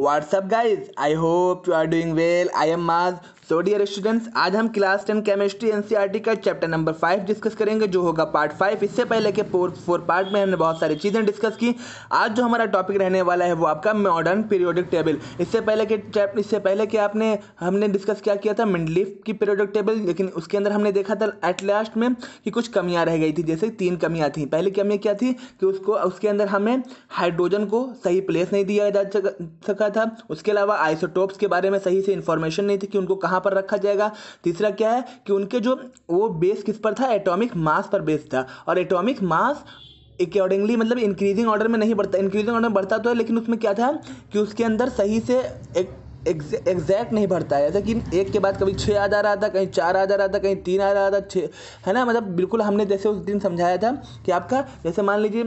What's up guys? I hope you are doing well. I am Maz so dear students आज हम class ten chemistry NCERT का chapter number five discuss करेंगे जो होगा part five इससे पहले के फोर फोर पार्ट में हमने बहुत सारी चीज़ें डिस्कस की आज जो हमारा टॉपिक रहने वाला है वो आपका मॉडर्न पीरियोडिक टेबल इससे पहले के इससे पहले के आपने हमने डिस्कस क्या किया था मिंडलिफ की पीरियोडिक टेबल लेकिन उसके अंदर हमने देखा था एट लास्ट में कि कुछ कमियाँ रह गई थी जैसे तीन कमियाँ थी पहली कमियाँ क्या थी कि उसको उसके अंदर हमें हाइड्रोजन को सही प्लेस नहीं दिया जा सका था उसके अलावा आइसोटोप्स के बारे में सही से इन्फॉर्मेशन नहीं थी कि उनको कहाँ यहाँ पर रखा जाएगा तीसरा क्या है कि उनके जो वो बेस किस पर था एटॉमिक मास पर बेस था और एटॉमिक मास अकॉर्डिंगली मतलब इंक्रीजिंग ऑर्डर में नहीं बढ़ता इंक्रीजिंग ऑर्डर में बढ़ता तो है लेकिन उसमें क्या था कि उसके अंदर सही से एक एग्जैक्ट नहीं भरता है जैसे कि एक के बाद कभी छः याद आ रहा था कहीं चार याद आ रहा था कहीं तीन आ रहा था छः है ना मतलब बिल्कुल हमने जैसे उस दिन समझाया था कि आपका जैसे मान लीजिए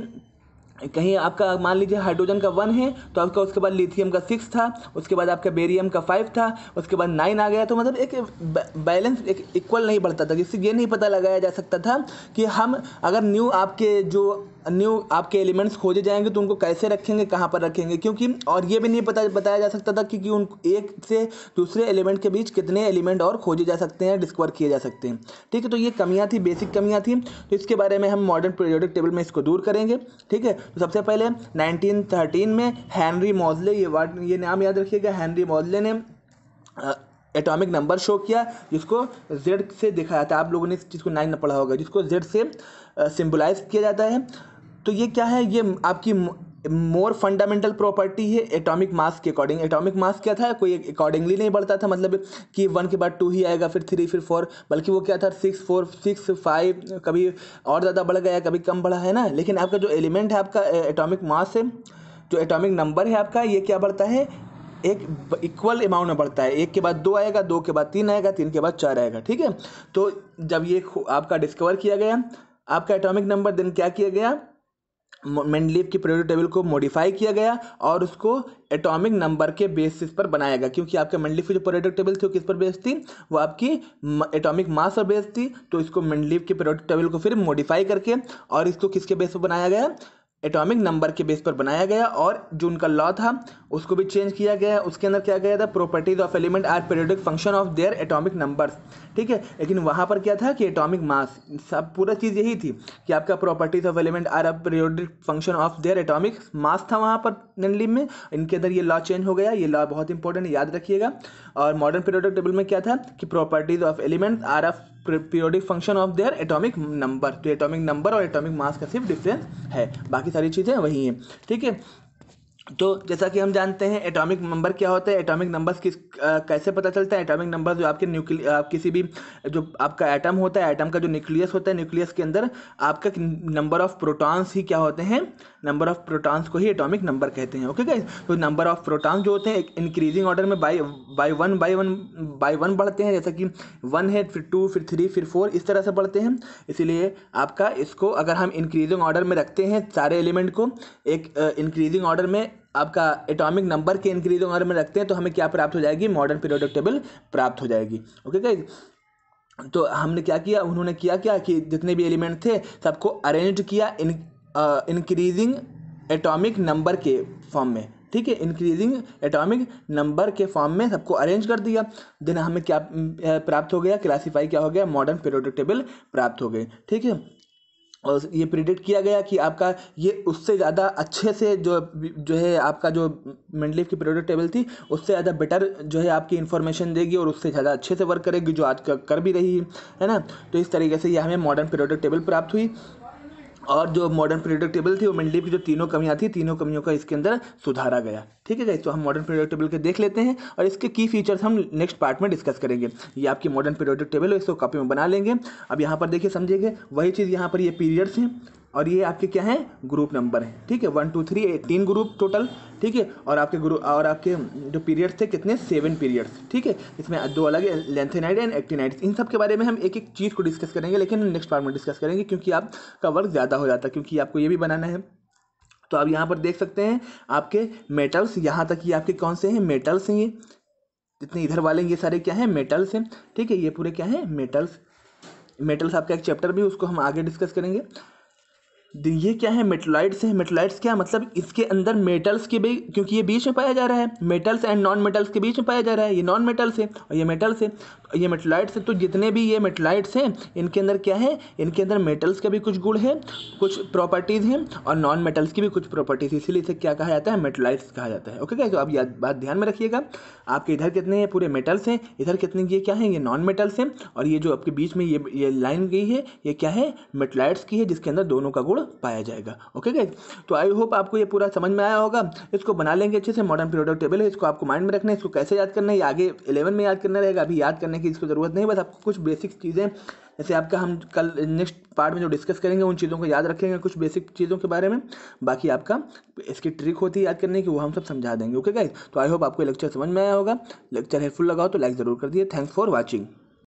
कहीं आपका मान लीजिए हाइड्रोजन का वन है तो आपका उसके बाद लिथियम का सिक्स था उसके बाद आपका बेरियम का फाइव था उसके बाद नाइन आ गया तो मतलब एक बैलेंस एक इक्वल नहीं बढ़ता था जिससे ये नहीं पता लगाया जा सकता था कि हम अगर न्यू आपके जो न्यू आपके एलिमेंट्स खोजे जाएंगे तो उनको कैसे रखेंगे कहाँ पर रखेंगे क्योंकि और ये भी नहीं पता बताया जा सकता था कि, कि उन एक से दूसरे एलिमेंट के बीच कितने एलिमेंट और खोजे जा सकते हैं डिस्कवर किए जा सकते हैं ठीक है तो ये कमियाँ थी बेसिक कमियाँ थी तो इसके बारे में हम मॉडर्न पीरियोडिक टेबल में इसको दूर करेंगे ठीक है तो सबसे पहले नाइनटीन में हैंनरी मॉजले ये वर्ड ये नाम याद रखिएगा हैंनरी मॉजले ने एटॉमिक नंबर शो किया जिसको जेड से दिखाया था आप लोगों ने इस चीज़ को नाइन पढ़ा होगा जिसको जेड से सिंबलाइज किया जाता है तो ये क्या है ये आपकी मोर फंडामेंटल प्रॉपर्टी है एटॉमिक मास के अकॉर्डिंग एटॉमिक मास क्या था कोई अकॉर्डिंगली नहीं बढ़ता था मतलब कि वन के बाद टू ही आएगा फिर थ्री फिर फोर बल्कि वो क्या था सिक्स फोर सिक्स फाइव कभी और ज़्यादा बढ़ गया कभी कम बढ़ा है ना लेकिन आपका जो एलिमेंट है आपका एटॉमिक मास है जो एटॉमिक नंबर है आपका ये क्या बढ़ता है एक इक्वल अमाउंट में बढ़ता है एक के बाद दो आएगा दो के बाद तीन आएगा तीन के बाद चार आएगा ठीक है तो जब ये आपका डिस्कवर किया गया आपका एटॉमिक नंबर देन क्या किया गया मेंडलीव की प्रोडक्ट टेबल को मॉडिफाई किया गया और उसको एटॉमिक नंबर के बेसिस पर बनाया गया क्योंकि आपके मेंडलीफ की जो प्रोडक्ट टेबल थी वो किस पर बेस्ड थी वो आपकी एटॉमिक मास पर बेस्ड थी तो इसको मेंडलीव की प्रोडक्ट टेबल को फिर मॉडिफाई करके और इसको किसके बेस पर बनाया गया एटॉमिक नंबर के बेस पर बनाया गया और जो उनका लॉ था उसको भी चेंज किया गया उसके अंदर क्या गया था properties of element are periodic function of their atomic numbers ठीक है लेकिन वहाँ पर क्या था कि एटॉमिक मास सब पूरा चीज़ यही थी कि आपका properties of element are a periodic function of their atomic mass था वहाँ पर नंडली में इनके अंदर ये लॉ चेंज हो गया ये लॉ बहुत इंपॉर्टेंट याद रखिएगा और मॉडर्न पीरियोडिक टेबल में क्या था कि properties of element are a periodic function of their atomic number तो एटॉमिक नंबर और एटॉमिक मास का सिर्फ डिफरेंस है बाकी सारी चीज़ें वही हैं ठीक है तो जैसा कि हम जानते हैं एटॉमिक नंबर क्या होता है एटॉमिक नंबर्स किस आ, कैसे पता चलता है एटॉमिक नंबर जो आपके न्यूक्ली आप किसी भी जो आपका एटम होता है एटम का जो न्यूक्लियस होता है न्यूक्लियस के अंदर आपका नंबर ऑफ प्रोटॉन्स ही क्या होते हैं नंबर ऑफ प्रोटॉन्स को ही एटॉमिक नंबर कहते हैं ओके गाइस तो नंबर ऑफ प्रोटॉन्स जो होते हैं इंक्रीजिंग ऑर्डर में by by one by one by one बढ़ते हैं जैसे कि वन है फिर टू फिर थ्री फिर फोर इस तरह से बढ़ते हैं इसीलिए आपका इसको अगर हम इंक्रीजिंग ऑर्डर में रखते हैं सारे एलिमेंट को एक इंक्रीजिंग ऑर्डर में आपका एटॉमिक नंबर के इंक्रीजिंग ऑर्डर में रखते हैं तो हमें क्या प्राप्त हो जाएगी मॉडर्न पीरियोडिक टेबल प्राप्त हो जाएगी ओके कहीं तो हमने क्या किया उन्होंने किया क्या कि जितने भी एलिमेंट थे सबको अरेंज किया इन इंक्रीजिंग एटॉमिक नंबर के फॉर्म में ठीक है इंक्रीजिंग एटॉमिक नंबर के फॉर्म में सबको अरेंज कर दिया देन हमें क्या प्राप्त हो गया क्लासीफाई क्या हो गया मॉडर्न पीरियोडिक टेबल प्राप्त हो गए ठीक है और ये प्रिडिक्ट किया गया कि आपका ये उससे ज़्यादा अच्छे से जो जो है आपका जो मेंडलिफ की प्रोडक्ट टेबल थी उससे ज़्यादा बेटर जो है आपकी इन्फॉर्मेशन देगी और उससे ज़्यादा अच्छे से वर्क करेगी जो आज कर भी रही है ना तो इस तरीके से ये हमें मॉडर्न प्रोडक्ट टेबल प्राप्त हुई और जो मॉडर्न पीरियडिक टेबल थी वो मंडली की जो तीनों कमियाँ थी तीनों कमियों का इसके अंदर सुधारा गया ठीक है गाइस तो हम मॉडर्न पीरियडिक टेबल के देख लेते हैं और इसके की फीचर्स हम नेक्स्ट पार्ट में डिस्कस करेंगे ये आपकी मॉडर्न पीरियडिक टेबल है इसको कॉपी में बना लेंगे अब यहाँ पर देखिए समझेंगे वही चीज़ यहाँ पर ये पीरियड्स हैं और ये आपके क्या हैं ग्रुप नंबर हैं ठीक है वन टू थ्री तीन ग्रुप टोटल ठीक है और आपके ग्रुप और आपके हम्म, जो पीरियड्स थे कितने सेवन पीरियड्स ठीक है इसमें दो अलग है लेंथेनाइड एंड एक्टिनाइड इन सब के बारे में हम एक एक चीज़ को डिस्कस करेंगे लेकिन नेक्स्ट पार्ट में डिस्कस करेंगे क्योंकि आपका वर्क ज़्यादा हो जाता है क्योंकि आपको ये भी बनाना है तो आप यहाँ पर देख सकते हैं आपके मेटल्स यहाँ तक ये आपके कौन से हैं मेटल्स हैं ये जितने इधर वाले ये सारे क्या हैं मेटल्स हैं ठीक है ये पूरे क्या हैं मेटल्स मेटल्स आपका एक चैप्टर भी उसको हम आगे डिस्कस करेंगे तो ये क्या है मेटलाइट्स है मेटलाइट्स क्या मतलब इसके अंदर मेटल्स के भी क्योंकि ये बीच में पाया जा रहा है मेटल्स एंड नॉन मेटल्स के बीच में पाया जा रहा है ये नॉन मेटल्स है और ये मेटल्स है तो ये मेटलाइट्स है तो जितने भी ये मेटलाइट्स हैं इनके अंदर क्या है इनके अंदर मेटल्स का भी कुछ गुण है कुछ प्रॉपर्टीज़ हैं और नॉन मेटल्स की भी कुछ प्रॉपर्टीज़ इसीलिए इसे क्या कहा जाता है मेटलाइट्स कहा जाता है ओके क्या तो आप याद बात ध्यान में रखिएगा आपके इधर कितने हैं पूरे मेटल्स हैं इधर कितने ये क्या है ये नॉन मेटल्स हैं और ये जो आपके बीच में ये ये लाइन गई है ये क्या है मेटलाइट्स की है जिसके अंदर दोनों का गुण पाया जाएगा ओके गाइज तो आई होप आपको ये पूरा समझ में आया होगा इसको बना लेंगे अच्छे से मॉडर्न पीरियडिक टेबल है इसको आपको माइंड में रखना है इसको कैसे याद करना है आगे इलेवन में याद करना रहेगा अभी याद करने की इसको ज़रूरत नहीं बस आपको कुछ बेसिक चीज़ें जैसे आपका हम कल नेक्स्ट पार्ट में जो डिस्कस करेंगे उन चीज़ों को याद रखेंगे कुछ बेसिक चीज़ों के बारे में बाकी आपका इसकी ट्रिक होती है याद करने की वो हम सब समझा देंगे ओके गाइज तो आई होप आपको लेक्चर समझ में आया होगा लेक्चर हेल्पफुल लगा हो तो लाइक ज़रूर कर दिए थैंक्स फॉर वॉचिंग